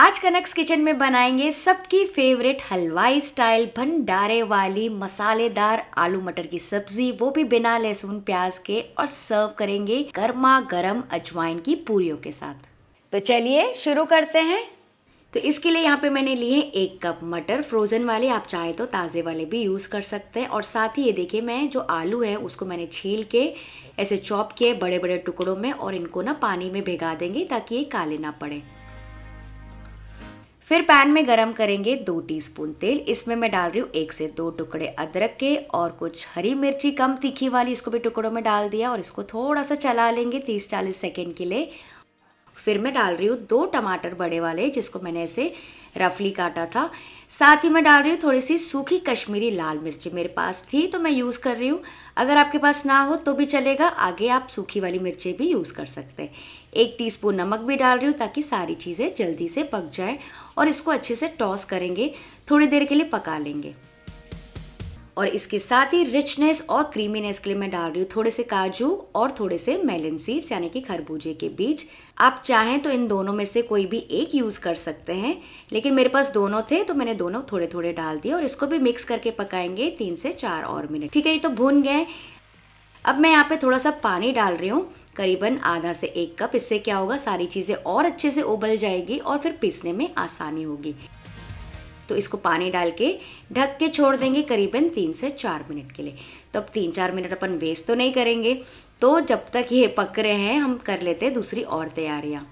आज कनक्स किचन में बनाएंगे सबकी फेवरेट हलवाई स्टाइल भंडारे वाली मसालेदार आलू मटर की सब्जी वो भी बिना लहसुन प्याज के और सर्व करेंगे गर्मा गर्म अजवाइन की पूरियों के साथ तो चलिए शुरू करते हैं तो इसके लिए यहाँ पे मैंने लिए एक कप मटर फ्रोज़न वाले आप चाहें तो ताज़े वाले भी यूज़ कर सकते हैं और साथ ही ये देखिए मैं जो आलू है उसको मैंने छील के ऐसे चॉप किए बड़े बड़े टुकड़ों में और इनको ना पानी में भिगा देंगे ताकि ये काले ना पड़े फिर पैन में गरम करेंगे दो टीस्पून तेल इसमें मैं डाल रही हूँ एक से दो टुकड़े अदरक के और कुछ हरी मिर्ची कम तीखी वाली इसको भी टुकड़ों में डाल दिया और इसको थोड़ा सा चला लेंगे तीस चालीस सेकेंड के लिए फिर मैं डाल रही हूँ दो टमाटर बड़े वाले जिसको मैंने ऐसे रफली काटा था साथ ही मैं डाल रही हूँ थोड़ी सी सूखी कश्मीरी लाल मिर्ची मेरे पास थी तो मैं यूज़ कर रही हूँ अगर आपके पास ना हो तो भी चलेगा आगे आप सूखी वाली मिर्ची भी यूज़ कर सकते हैं एक टीस्पून नमक भी डाल रही हूँ ताकि सारी चीज़ें जल्दी से पक जाए और इसको अच्छे से टॉस करेंगे थोड़ी देर के लिए पका लेंगे और इसके साथ ही रिचनेस और क्रीमीनेस के लिए मैं डाल रही हूँ थोड़े से काजू और थोड़े से मेलन सीड्स यानी कि खरबूजे के बीज आप चाहें तो इन दोनों में से कोई भी एक यूज़ कर सकते हैं लेकिन मेरे पास दोनों थे तो मैंने दोनों थोड़े थोड़े डाल दिए और इसको भी मिक्स करके पकाएंगे तीन से चार और मिनट ठीक है ये तो भून गए अब मैं यहाँ पे थोड़ा सा पानी डाल रही हूँ करीबन आधा से एक कप इससे क्या होगा सारी चीज़ें और अच्छे से उबल जाएगी और फिर पीसने में आसानी होगी तो इसको पानी डाल के ढक के छोड़ देंगे करीबन तीन से चार मिनट के लिए तो अब तीन चार मिनट अपन वेस्ट तो नहीं करेंगे तो जब तक ये पक रहे हैं हम कर लेते हैं दूसरी और तैयारियाँ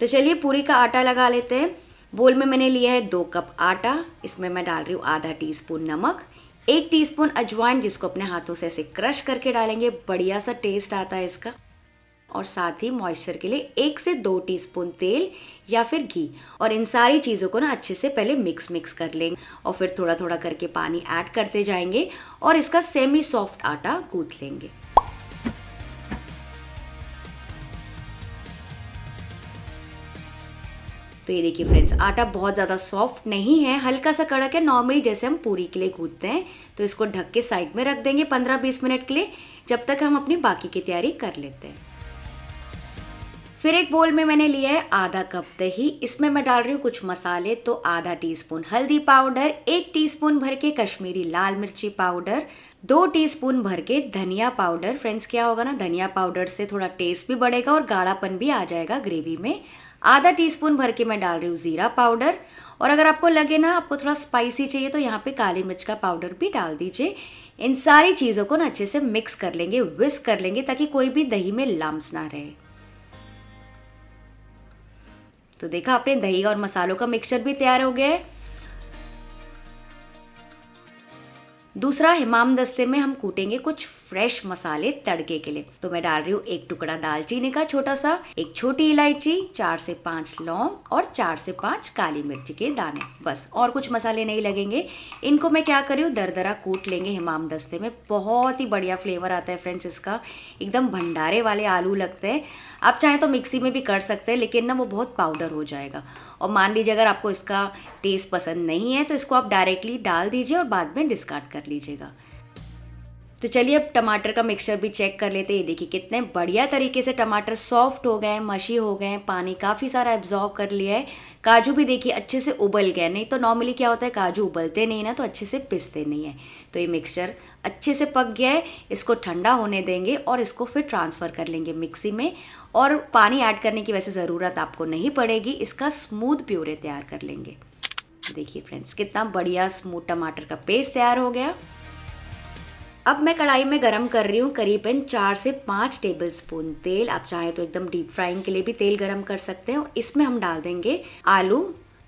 तो चलिए पूरी का आटा लगा लेते हैं बोल में मैंने लिया है दो कप आटा इसमें मैं डाल रही हूँ आधा टी नमक एक टीस्पून अजवाइन जिसको अपने हाथों से ऐसे क्रश करके डालेंगे बढ़िया सा टेस्ट आता है इसका और साथ ही मॉइस्चर के लिए एक से दो टीस्पून तेल या फिर घी और इन सारी चीज़ों को ना अच्छे से पहले मिक्स मिक्स कर लेंगे और फिर थोड़ा थोड़ा करके पानी ऐड करते जाएंगे और इसका सेमी सॉफ्ट आटा गूँथ लेंगे तो ये देखिए फ्रेंड्स आटा बहुत ज़्यादा सॉफ्ट नहीं है हल्का सा कड़क है नॉर्मली जैसे हम पूरी के लिए गूंथते हैं तो इसको ढक के साइड में रख देंगे 15-20 मिनट के लिए जब तक हम अपनी बाकी की तैयारी कर लेते हैं फिर एक बोल में मैंने लिया है आधा कप दही इसमें मैं डाल रही हूँ कुछ मसाले तो आधा टीस्पून हल्दी पाउडर एक टीस्पून भर के कश्मीरी लाल मिर्ची पाउडर दो टीस्पून भर के धनिया पाउडर फ्रेंड्स क्या होगा ना धनिया पाउडर से थोड़ा टेस्ट भी बढ़ेगा और गाढ़ापन भी आ जाएगा ग्रेवी में आधा टी भर के मैं डाल रही हूँ ज़ीरा पाउडर और अगर आपको लगे ना आपको थोड़ा स्पाइसी चाहिए तो यहाँ पर काली मिर्च का पाउडर भी डाल दीजिए इन सारी चीज़ों को ना अच्छे से मिक्स कर लेंगे विस्क कर लेंगे ताकि कोई भी दही में लम्स ना रहे तो देखा आपने दही और मसालों का मिक्सचर भी तैयार हो गया है दूसरा हिमाम दस्ते में हम कूटेंगे कुछ फ्रेश मसाले तड़के के लिए तो मैं डाल रही हूँ एक टुकड़ा दालचीनी का छोटा सा एक छोटी इलायची चार से पाँच लौंग और चार से पाँच काली मिर्च के दाने बस और कुछ मसाले नहीं लगेंगे इनको मैं क्या करी हूँ दरदरा कूट लेंगे हिमाम दस्ते में बहुत ही बढ़िया फ्लेवर आता है फ्रेंड्स इसका एकदम भंडारे वाले आलू लगते हैं आप चाहें तो मिक्सी में भी कर सकते हैं लेकिन ना वो बहुत पाउडर हो जाएगा और मान लीजिए अगर आपको इसका टेस्ट पसंद नहीं है तो इसको आप डायरेक्टली डाल दीजिए और बाद में डिस्कार्ड कर लीजिएगा तो चलिए अब टमाटर का मिक्सचर भी चेक कर लेते हैं ये देखिए कितने बढ़िया तरीके से टमाटर सॉफ्ट हो गए हैं मशी हो गए हैं पानी काफ़ी सारा एब्जॉर्व कर लिया है काजू भी देखिए अच्छे से उबल गया नहीं तो नॉर्मली क्या होता है काजू उबलते नहीं ना तो अच्छे से पिसते नहीं है तो ये मिक्सचर अच्छे से पक गया है इसको ठंडा होने देंगे और इसको फिर ट्रांसफ़र कर लेंगे मिक्सी में और पानी ऐड करने की वैसे ज़रूरत आपको नहीं पड़ेगी इसका स्मूथ प्योरे तैयार कर लेंगे देखिए फ्रेंड्स कितना बढ़िया स्मूथ टमाटर का पेस्ट तैयार हो गया अब मैं कढ़ाई में गरम कर रही हूँ करीबन चार से पाँच टेबल स्पून तेल आप चाहें तो एकदम डीप फ्राइंग के लिए भी तेल गरम कर सकते हैं और इसमें हम डाल देंगे आलू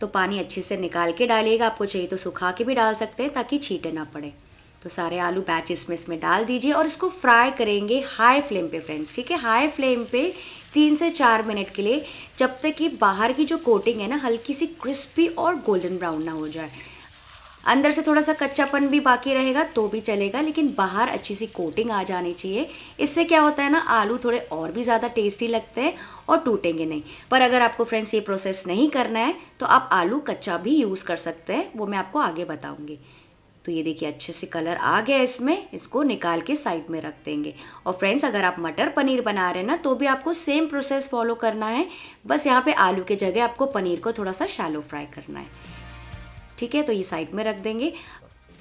तो पानी अच्छे से निकाल के डालिएगा आपको चाहिए तो सुखा के भी डाल सकते हैं ताकि छीटे ना पड़े तो सारे आलू बैच इसमें इसमें डाल दीजिए और इसको फ्राई करेंगे हाई फ्लेम पे फ्रेंड्स ठीक है हाई फ्लेम पे तीन से चार मिनट के लिए जब तक कि बाहर की जो कोटिंग है ना हल्की सी क्रिस्पी और गोल्डन ब्राउन ना हो जाए अंदर से थोड़ा सा कच्चापन भी बाकी रहेगा तो भी चलेगा लेकिन बाहर अच्छी सी कोटिंग आ जानी चाहिए इससे क्या होता है ना आलू थोड़े और भी ज़्यादा टेस्टी लगते हैं और टूटेंगे नहीं पर अगर आपको फ्रेंड्स ये प्रोसेस नहीं करना है तो आप आलू कच्चा भी यूज़ कर सकते हैं वो मैं आपको आगे बताऊँगी तो ये देखिए अच्छे से कलर आ गया इसमें इसको निकाल के साइड में रख देंगे और फ्रेंड्स अगर आप मटर पनीर बना रहे हैं ना तो भी आपको सेम प्रोसेस फॉलो करना है बस यहाँ पे आलू के जगह आपको पनीर को थोड़ा सा शैलो फ्राई करना है ठीक है तो ये साइड में रख देंगे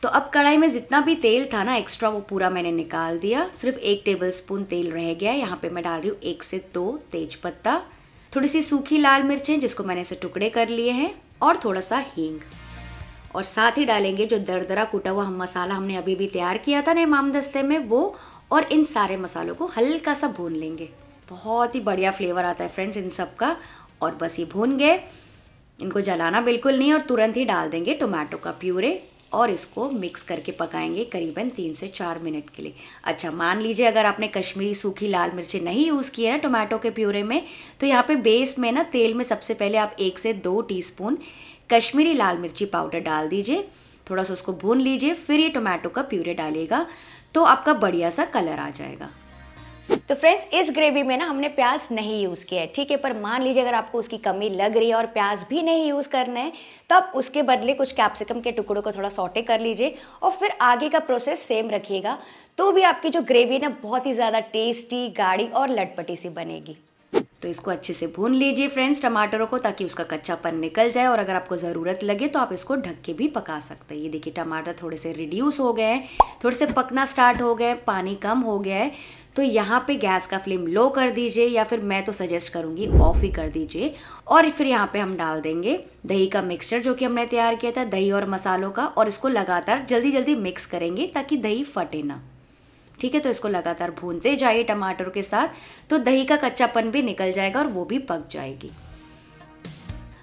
तो अब कढ़ाई में जितना भी तेल था ना एक्स्ट्रा वो पूरा मैंने निकाल दिया सिर्फ एक टेबल स्पून तेल रह गया है यहाँ पे मैं डाल रही हूँ एक से दो तेज पत्ता थोड़ी सी सूखी लाल मिर्चें जिसको मैंने ऐसे टुकड़े कर लिए हैं और थोड़ा सा हींग और साथ ही डालेंगे जो दरदरा कूटा हुआ हम मसाला हमने अभी भी तैयार किया था ना इमाम दस्ते में वो और इन सारे मसालों को हल्का सा भून लेंगे बहुत ही बढ़िया फ्लेवर आता है फ्रेंड्स इन सब का और बस ये भून गए इनको जलाना बिल्कुल नहीं और तुरंत ही डाल देंगे टोमेटो का प्यूरे और इसको मिक्स करके पकाएंगे करीबन तीन से चार मिनट के लिए अच्छा मान लीजिए अगर आपने कश्मीरी सूखी लाल मिर्ची नहीं यूज़ की है ना टोमेटो के प्यूरे में तो यहाँ पे बेस में ना तेल में सबसे पहले आप एक से दो टीस्पून कश्मीरी लाल मिर्ची पाउडर डाल दीजिए थोड़ा सा उसको भून लीजिए फिर ये टोमेटो का प्यूरे डालिएगा तो आपका बढ़िया सा कलर आ जाएगा तो फ्रेंड्स इस ग्रेवी में ना हमने प्याज नहीं यूज़ किया है ठीक है पर मान लीजिए अगर आपको उसकी कमी लग रही है और प्याज भी नहीं यूज़ करना है तो आप उसके बदले कुछ कैप्सिकम के टुकड़ों को थोड़ा सॉटे कर लीजिए और फिर आगे का प्रोसेस सेम रखिएगा तो भी आपकी जो ग्रेवी ना बहुत ही ज़्यादा टेस्टी गाढ़ी और लटपटी सी बनेगी तो इसको अच्छे से भून लीजिए फ्रेंड्स टमाटरों को ताकि उसका कच्चापन निकल जाए और अगर आपको ज़रूरत लगे तो आप इसको ढक के भी पका सकते हैं ये देखिए टमाटर थोड़े से रिड्यूस हो गए हैं थोड़े से पकना स्टार्ट हो गए पानी कम हो गया है तो यहाँ पे गैस का फ्लेम लो कर दीजिए या फिर मैं तो सजेस्ट करूँगी ऑफ ही कर दीजिए और फिर यहाँ पे हम डाल देंगे दही का मिक्सचर जो कि हमने तैयार किया था दही और मसालों का और इसको लगातार जल्दी जल्दी मिक्स करेंगे ताकि दही फटे ना ठीक है तो इसको लगातार भूनते जाइए टमाटर के साथ तो दही का कच्चापन भी निकल जाएगा और वो भी पक जाएगी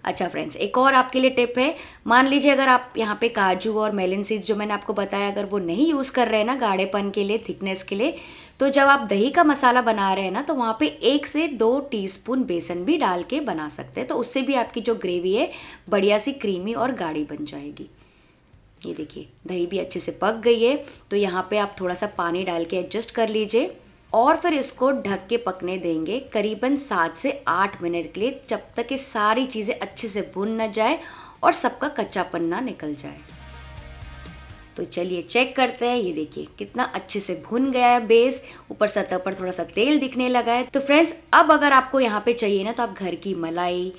अच्छा फ्रेंड्स एक और आपके लिए टिप है मान लीजिए अगर आप यहाँ पे काजू और मेलन सीड्स जो मैंने आपको बताया अगर वो नहीं यूज़ कर रहे हैं ना गाढ़ेपन के लिए थिकनेस के लिए तो जब आप दही का मसाला बना रहे हैं ना तो वहाँ पे एक से दो टीस्पून बेसन भी डाल के बना सकते हैं तो उससे भी आपकी जो ग्रेवी है बढ़िया सी क्रीमी और गाढ़ी बन जाएगी ये देखिए दही भी अच्छे से पक गई है तो यहाँ पर आप थोड़ा सा पानी डाल के एडजस्ट कर लीजिए और फिर इसको ढक के पकने देंगे करीबन सात से आठ मिनट के लिए जब तक ये सारी चीज़ें अच्छे से भुन ना जाए और सबका कच्चा पन्ना निकल जाए तो चलिए चेक करते हैं ये देखिए कितना अच्छे से भुन गया है बेस ऊपर सतह पर थोड़ा सा तेल दिखने लगा है तो फ्रेंड्स अब अगर आपको यहाँ पे चाहिए ना तो आप घर की मलाई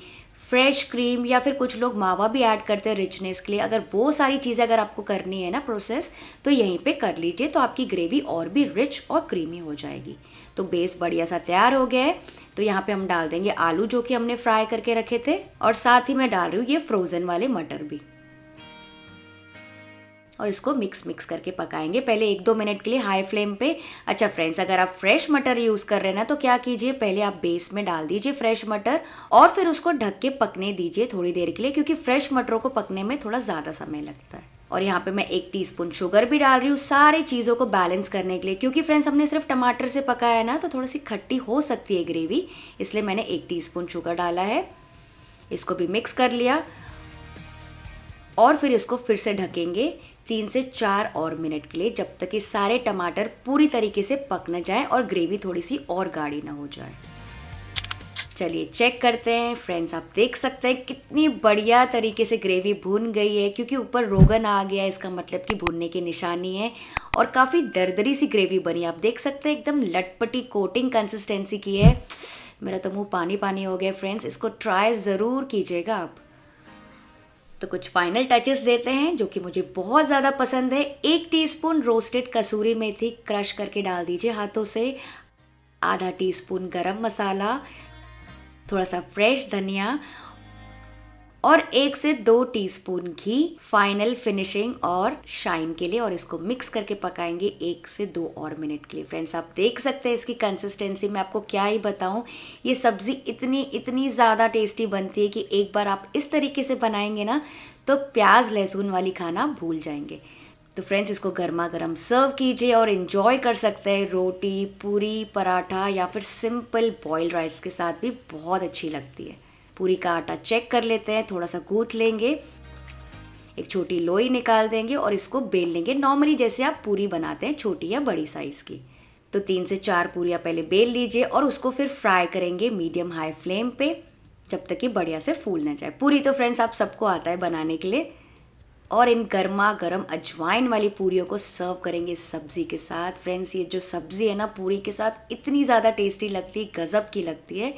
फ्रेश क्रीम या फिर कुछ लोग मावा भी ऐड करते हैं रिचनेस के लिए अगर वो सारी चीज़ें अगर आपको करनी है ना प्रोसेस तो यहीं पे कर लीजिए तो आपकी ग्रेवी और भी रिच और क्रीमी हो जाएगी तो बेस बढ़िया सा तैयार हो गया है तो यहाँ पे हम डाल देंगे आलू जो कि हमने फ्राई करके रखे थे और साथ ही मैं डाल रही हूँ ये फ्रोज़न वाले मटर भी और इसको मिक्स मिक्स करके पकाएंगे पहले एक दो मिनट के लिए हाई फ्लेम पे अच्छा फ्रेंड्स अगर आप फ्रेश मटर यूज़ कर रहे हैं ना तो क्या कीजिए पहले आप बेस में डाल दीजिए फ्रेश मटर और फिर उसको ढक के पकने दीजिए थोड़ी देर के लिए क्योंकि फ्रेश मटरों को पकने में थोड़ा ज़्यादा समय लगता है और यहाँ पे मैं एक टीस्पून शुगर भी डाल रही हूँ सारी चीज़ों को बैलेंस करने के लिए क्योंकि फ्रेंड्स हमने सिर्फ टमाटर से पकाया है ना तो थोड़ी सी खट्टी हो सकती है ग्रेवी इसलिए मैंने एक टीस्पून शुगर डाला है इसको भी मिक्स कर लिया और फिर इसको फिर से ढकेंगे तीन से चार और मिनट के लिए जब तक ये सारे टमाटर पूरी तरीके से पक न जाए और ग्रेवी थोड़ी सी और गाढ़ी ना हो जाए चलिए चेक करते हैं फ्रेंड्स आप देख सकते हैं कितनी बढ़िया तरीके से ग्रेवी भून गई है क्योंकि ऊपर रोगन आ गया इसका मतलब कि भूनने की निशानी है और काफ़ी दरदरी सी ग्रेवी बनी आप देख सकते हैं एकदम लटपटी कोटिंग कंसिस्टेंसी की है मेरा तो मुंह पानी पानी हो गया फ्रेंड्स इसको ट्राई ज़रूर कीजिएगा आप तो कुछ फाइनल टचेस देते हैं जो कि मुझे बहुत ज़्यादा पसंद है एक टीस्पून रोस्टेड कसूरी मेथी क्रश करके डाल दीजिए हाथों से आधा टीस्पून गरम मसाला थोड़ा सा फ्रेश धनिया और एक से दो टीस्पून घी फाइनल फिनिशिंग और शाइन के लिए और इसको मिक्स करके पकाएंगे एक से दो और मिनट के लिए फ्रेंड्स आप देख सकते हैं इसकी कंसिस्टेंसी मैं आपको क्या ही बताऊं ये सब्ज़ी इतनी इतनी ज़्यादा टेस्टी बनती है कि एक बार आप इस तरीके से बनाएंगे ना तो प्याज लहसुन वाली खाना भूल जाएंगे तो फ्रेंड्स इसको गर्मा गर्म सर्व कीजिए और इन्जॉय कर सकते हैं रोटी पूरी पराठा या फिर सिंपल बॉयल राइस के साथ भी बहुत अच्छी लगती है पूरी का आटा चेक कर लेते हैं थोड़ा सा गूथ लेंगे एक छोटी लोई निकाल देंगे और इसको बेल लेंगे नॉर्मली जैसे आप पूरी बनाते हैं छोटी या बड़ी साइज़ की तो तीन से चार पूरियाँ पहले बेल लीजिए और उसको फिर फ्राई करेंगे मीडियम हाई फ्लेम पे जब तक कि बढ़िया से फूल ना जाए पूरी तो फ्रेंड्स आप सबको आता है बनाने के लिए और इन गर्मा गर्म अजवाइन वाली पूरियों को सर्व करेंगे सब्ज़ी के साथ फ्रेंड्स ये जो सब्ज़ी है ना पूरी के साथ इतनी ज़्यादा टेस्टी लगती है गज़ब की लगती है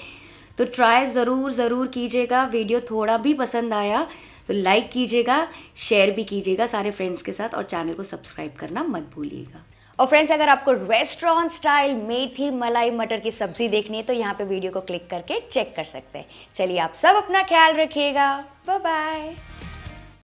तो ट्राई ज़रूर ज़रूर कीजिएगा वीडियो थोड़ा भी पसंद आया तो लाइक कीजिएगा शेयर भी कीजिएगा सारे फ्रेंड्स के साथ और चैनल को सब्सक्राइब करना मत भूलिएगा और फ्रेंड्स अगर आपको रेस्टोरेंट स्टाइल मेथी मलाई मटर की सब्जी देखनी है तो यहाँ पे वीडियो को क्लिक करके चेक कर सकते हैं चलिए आप सब अपना ख्याल रखिएगा बाय बाय